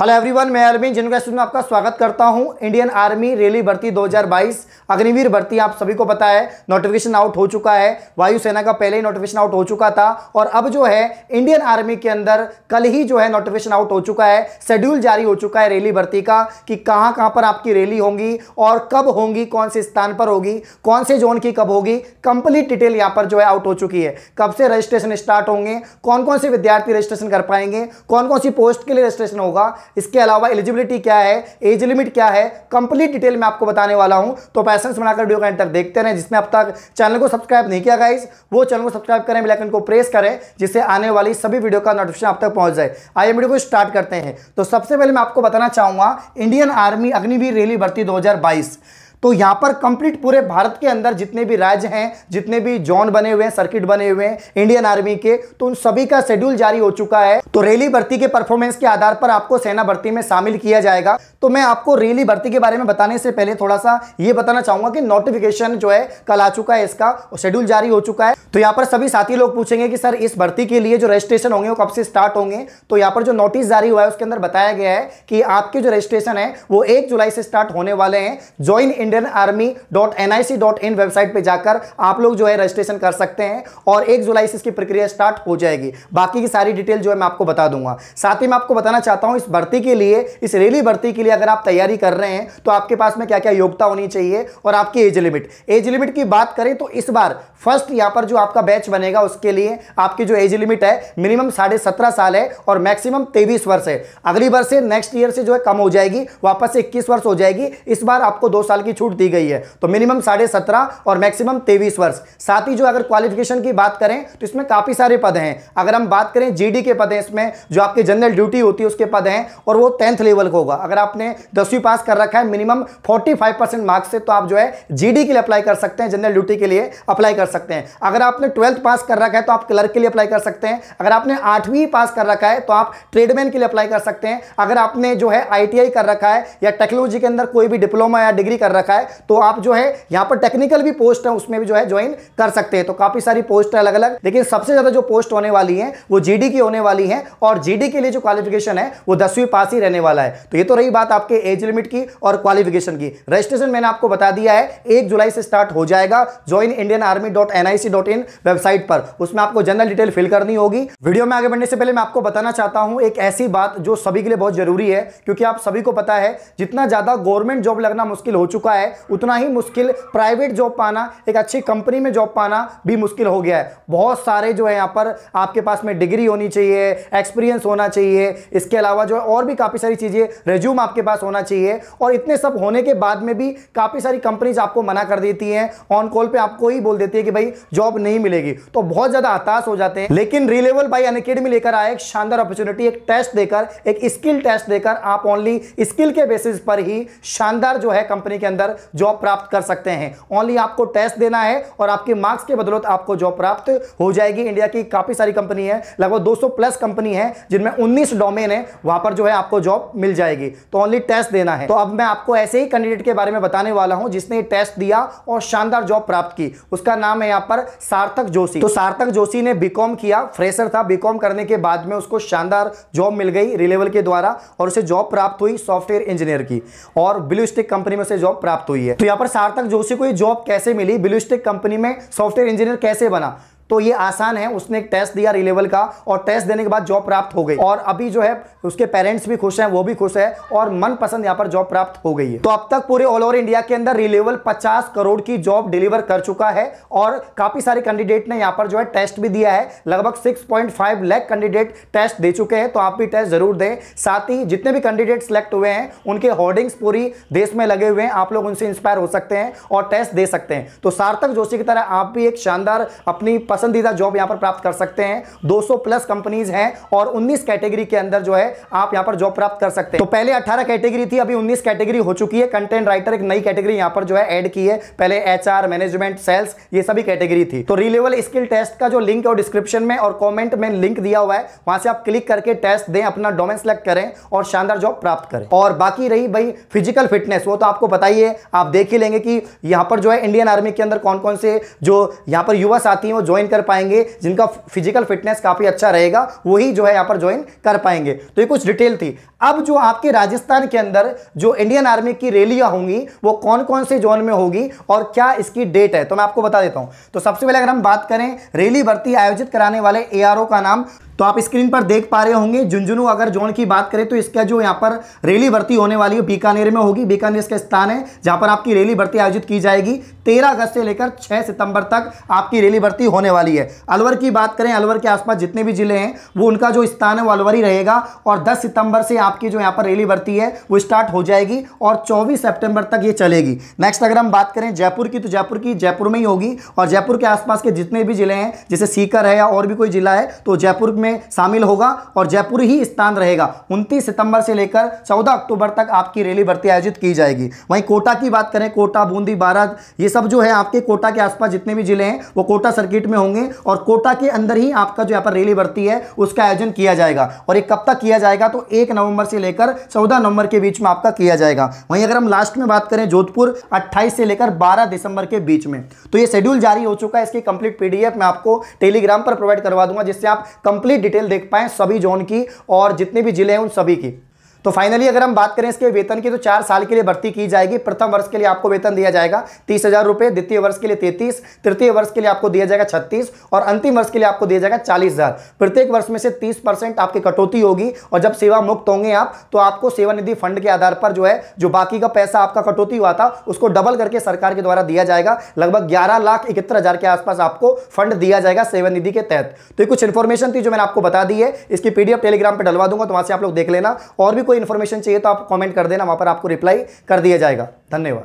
hello everyone मैं अरविंद जिनका student में आपका स्वागत करता हूं इंडियन आर्मी रेली भर्ती 2022 अग्निवीर भर्ती आप सभी को पता है नोटिफिकेशन आउट हो चुका है वायुसेना का पहले ही नोटिफिकेशन आउट हो चुका था और अब जो है इंडियन आर्मी के अंदर कल ही जो है नोटिफिकेशन आउट हो चुका है शेड्यूल जारी हो चुका है रैली भर्ती का कि कहाँ कहाँ पर आपकी रैली होंगी और कब होंगी कौन से स्थान पर होगी कौन से जोन की कब होगी कंप्लीट डिटेल यहाँ पर जो है आउट हो चुकी है कब से रजिस्ट्रेशन स्टार्ट होंगे कौन कौन से विद्यार्थी रजिस्ट्रेशन कर पाएंगे कौन कौन सी पोस्ट के लिए रजिस्ट्रेशन होगा इसके अलावा एलिजिबिलिटी क्या है एज लिमिट क्या है कंप्लीट डिटेल में आपको बताने वाला हूं तो पैसन बनाकर वीडियो का एंड तक देखते रहें जिसमें अब तक चैनल को सब्सक्राइब नहीं किया गाइस वो चैनल को सब्सक्राइब करें बिलाइकन को प्रेस करें जिससे आने वाली सभी वीडियो का नोटिफिकेशन आप तक पहुंच जाए आइए वीडियो को स्टार्ट करते हैं तो सबसे पहले मैं आपको बताना चाहूंगा इंडियन आर्मी अग्निवीर रैली भर्ती दो तो यहां पर कंप्लीट पूरे भारत के अंदर जितने भी राज्य हैं जितने भी जोन बने हुए हैं सर्किट बने हुए हैं इंडियन आर्मी के तो उन सभी का शेड्यूल जारी हो चुका है तो रेली भर्ती के परफॉर्मेंस के आधार पर आपको सेना भर्ती में शामिल किया जाएगा तो मैं आपको रेली भर्ती के बारे में बताने से पहले थोड़ा सा ये बताना चाहूंगा कि नोटिफिकेशन जो है कल आ चुका है इसका शेड्यूल जारी हो चुका है तो यहाँ पर सभी साथी लोग पूछेंगे कि सर इस भर्ती के लिए जो रजिस्ट्रेशन होंगे वो कब से स्टार्ट होंगे तो यहाँ पर जो नोटिस जारी हुआ है उसके अंदर बताया गया है कि आपके जो रजिस्ट्रेशन है वो एक जुलाई से स्टार्ट होने वाले हैं join Indian army dot N I C dot in website पर जाकर आप लोग जो है रजिस्ट्रेशन कर सकते हैं और एक जुलाई से इसकी प्रक्रिया स्टार्ट हो जाएगी बाकी की सारी डिटेल जो है मैं आपको बता दूंगा साथ ही मैं आपको बताना चाहता हूँ इस भर्ती के लिए इस रेली भर्ती के लिए अगर आप तैयारी कर रहे हैं तो आपके पास में क्या क्या योग्यता होनी चाहिए और आपकी एज लिमिट एज लिमिट की बात करें तो इस बार फर्स्ट यहाँ पर जो आपका बैच बनेगा उसके लिए आपकी जो एज लिमिट है मिनिमम साढ़े सत्रह साल है और मैक्सिमम तेईस वर्ष है अगली वर्ष से नेक्स्ट ईयर से जो है कम हो जाएगी वापस से इक्कीस वर्ष हो जाएगी इस बार आपको दो साल की छूट दी गई है तो मिनिमम साढ़े सत्रह और मैक्सिमम तेईस वर्ष साथ ही जो अगर क्वालिफिकेशन की बात करें तो इसमें काफ़ी सारे पद हैं अगर हम बात करें जीडी के पद हैं इसमें जो आपके जनरल ड्यूटी होती है उसके पद हैं और वो टेंथ लेवल का होगा अगर आपने दसवीं पास कर रखा है मिनिमम फोर्टी परसेंट मार्क्स से तो आप जो है जीडी के लिए अप्लाई कर सकते हैं जनरल ड्यूटी के लिए अप्लाई कर सकते हैं अगर आपने ट्वेल्थ पास कर रखा है तो आप क्लर्क के लिए अप्लाई कर सकते हैं अगर आपने आठवीं पास कर रखा है तो आप ट्रेडमैन के लिए अप्लाई कर सकते हैं अगर आपने जो है आई कर रखा है या टेक्नोलॉजी के अंदर कोई भी डिप्लोमा या डिग्री कर रखा रखा है तो आप जो है यहाँ पर टेक्निकल भी पोस्ट है उसमें भी जो है ज्वाइन कर सकते हैं तो काफ़ी सारी पोस्ट है अलग अलग लेकिन सबसे ज़्यादा जो पोस्ट होने वाली है वो जीडी की होने वाली है और जीडी के लिए जो क्वालिफिकेशन है वो दसवीं पास ही रहने वाला है तो ये तो रही बात आपके एज लिमिट की और क्वालिफिकेशन की रजिस्ट्रेशन मैंने आपको बता दिया है एक जुलाई से स्टार्ट हो जाएगा join Indian army dot N I C dot in website पर उसमें आपको जनरल डिटेल फिल करनी होगी वीडियो में आगे बढ़ने से पहले मैं आपको बताना चाहता हूं एक ऐसी बात जो सभी के लिए बहुत जरूरी है क्योंकि आप सभी को पता है जितना ज़्यादा गवर्नमेंट जॉब लगना मुश्किल हो चुका है रहा है उतना ही मुश्किल प्राइवेट जॉब पाना एक अच्छी कंपनी में जॉब पाना भी मुश्किल हो गया है बहुत सारे जो है यहाँ पर आपके पास में डिग्री होनी चाहिए एक्सपीरियंस होना चाहिए इसके अलावा जो है और भी काफ़ी सारी चीज़ें रेज्यूम आपके पास होना चाहिए और इतने सब होने के बाद में भी काफ़ी सारी कंपनीज आपको मना कर देती हैं ऑन कॉल पर आपको ही बोल देती है कि भाई जॉब नहीं मिलेगी तो बहुत ज़्यादा हताश हो जाते हैं लेकिन रिलेवल बाई अनकेडमी लेकर आए एक शानदार अपॉर्चुनिटी एक टेस्ट देकर एक स्किल टेस्ट देकर आप ओनली स्किल के बेसिस पर ही शानदार जो है कंपनी के अंदर अंदर जॉब प्राप्त कर सकते हैं ओनली आपको टेस्ट देना है और आपके मार्क्स के बदौलत आपको जॉब प्राप्त हो जाएगी इंडिया की काफ़ी सारी कंपनी है लगभग 200 प्लस कंपनी है जिनमें 19 डोमेन है वहां पर जो है आपको जॉब मिल जाएगी तो ओनली टेस्ट देना है तो अब मैं आपको ऐसे ही कैंडिडेट के बारे में बताने वाला हूं जिसने टेस्ट दिया और शानदार जॉब प्राप्त की उसका नाम है यहां पर सार्थक जोशी तो सार्थक जोशी ने बीकॉम किया फ्रेशर था बीकॉम करने के बाद में उसको शानदार जॉब मिल गई रिलेवल के द्वारा और उसे जॉब प्राप्त हुई सॉफ्टवेयर इंजीनियर की और ब्लू स्टिक कंपनी में उसे जॉब प्राप्त प्राप्त हुई है तो यहाँ पर सार्थक जोशी को ये जॉब कैसे मिली बिलुस्टिक कंपनी में सॉफ्टवेयर इंजीनियर कैसे बना तो ये आसान है उसने एक टेस्ट दिया रिलेवल का और टेस्ट देने के बाद जॉब प्राप्त हो गई और अभी जो है उसके पेरेंट्स भी खुश हैं वो भी खुश है और पसंद यहाँ पर जॉब प्राप्त हो गई है तो अब तक पूरे ऑल ओवर इंडिया के अंदर रिलेवल 50 करोड़ की जॉब डिलीवर कर चुका है और काफी सारे कैंडिडेट ने यहाँ पर जो है टेस्ट भी दिया है लगभग सिक्स पॉइंट कैंडिडेट टेस्ट दे चुके हैं तो आप भी टेस्ट जरूर दें साथ ही जितने भी कैंडिडेट सिलेक्ट हुए हैं उनके होर्डिंग्स पूरी देश में लगे हुए हैं आप लोग उनसे इंस्पायर हो सकते हैं और टेस्ट दे सकते हैं तो सार्थक जोशी की तरह आप भी एक शानदार अपनी पसंदीदा जॉब यहां पर प्राप्त कर सकते हैं 200 प्लस कंपनीज हैं और 19 कैटेगरी के अंदर जो है आप यहां पर जॉब प्राप्त कर सकते हैं तो पहले 18 कैटेगरी थी अभी 19 कैटेगरी हो चुकी है कंटेंट राइटर एक नई कैटेगरी यहां पर जो है एड की है पहले एच मैनेजमेंट सेल्स ये सभी कैटेगरी थी तो रिलेवल स्किल टेस्ट का जो लिंक है डिस्क्रिप्शन में और कॉमेंट में लिंक दिया हुआ है वहां से आप क्लिक करके टेस्ट दें अपना डोमेन सेलेक्ट करें और शानदार जॉब प्राप्त करें और बाकी रही भाई फिजिकल फिटनेस वो तो आपको बताइए आप देख ही लेंगे कि यहां पर जो है इंडियन आर्मी के अंदर कौन कौन से जो यहां पर युवा साथी हैं वो ज्वाइन ज्वाइन कर पाएंगे जिनका फिजिकल फिटनेस काफ़ी अच्छा रहेगा वही जो है यहां पर ज्वाइन कर पाएंगे तो ये कुछ डिटेल थी अब जो आपके राजस्थान के अंदर जो इंडियन आर्मी की रैलियां होंगी वो कौन कौन से जोन में होगी और क्या इसकी डेट है तो मैं आपको बता देता हूं तो सबसे पहले अगर हम बात करें रैली भर्ती आयोजित कराने वाले ए का नाम तो आप स्क्रीन पर देख पा रहे होंगे झुंझुनू अगर जोन की बात करें तो इसका जो यहाँ पर रैली भर्ती होने वाली है बीकानेर में होगी बीकानेर इसका स्थान है जहाँ पर आपकी रैली भर्ती आयोजित की जाएगी तेरह अगस्त से लेकर छः सितंबर तक आपकी रैली भर्ती होने वाली है अलवर की बात करें अलवर के आसपास जितने भी जिले हैं वो उनका जो स्थान है वो अलवर ही रहेगा और दस सितंबर से आपकी जो यहाँ पर रैली भर्ती है वो स्टार्ट हो जाएगी और चौबीस सेप्टेम्बर तक ये चलेगी नेक्स्ट अगर हम बात करें जयपुर की तो जयपुर की जयपुर में ही होगी और जयपुर के आसपास के जितने भी जिले हैं जैसे सीकर है या और भी कोई जिला है तो जयपुर में शामिल होगा और जयपुर ही स्थान रहेगा उनतीस सितंबर से लेकर चौदह अक्टूबर तक आपकी रैली भर्ती आयोजित की जाएगी वहीं कोटा की बात करें कोटा बूंदी बारात ये सब जो है आपके कोटा के आसपास जितने भी जिले हैं वो कोटा सर्किट में होंगे और कोटा के अंदर ही आपका जो यहाँ पर रैली बढ़ती है उसका आयोजन किया जाएगा और ये कब तक किया जाएगा तो एक नवंबर से लेकर चौदह नवंबर के बीच में आपका किया जाएगा वहीं अगर हम लास्ट में बात करें जोधपुर अट्ठाईस से लेकर बारह दिसंबर के बीच में तो ये शेड्यूल जारी हो चुका है इसकी कंप्लीट पीडीएफ मैं आपको टेलीग्राम पर प्रोवाइड करवा दूंगा जिससे आप कंप्लीट डिटेल देख पाए सभी जोन की और जितने भी जिले हैं उन सभी की तो फाइनली अगर हम बात करें इसके वेतन की तो चार साल के लिए भर्ती की जाएगी प्रथम वर्ष के लिए आपको वेतन दिया जाएगा तीस हजार रुपए द्वितीय वर्ष के लिए तैतीस तृतीय वर्ष के लिए आपको दिया जाएगा छत्तीस और अंतिम वर्ष के लिए आपको दिया जाएगा चालीस हजार प्रत्येक वर्ष में से तीस परसेंट आपकी कटौती होगी और जब सेवा मुक्त होंगे आप तो आपको सेवानिधि फंड के आधार पर जो है जो बाकी का पैसा आपका कटौती हुआ था उसको डबल करके सरकार के द्वारा दिया जाएगा लगभग ग्यारह लाख इकहत्तर हजार के आसपास आपको फंड दिया जाएगा सेवन निधि के तहत तो ये कुछ इन्फॉर्मेशन थी जो मैंने आपको बता दी है इसकी पीडीएफ टेलीग्राम पर डलवा दूंगा तो वहां से आप लोग देख लेना और भी कोई कोई इन्फॉर्मेशन चाहिए तो आप कॉमेंट कर देना वहाँ पर आपको रिप्लाई कर दिया जाएगा धन्यवाद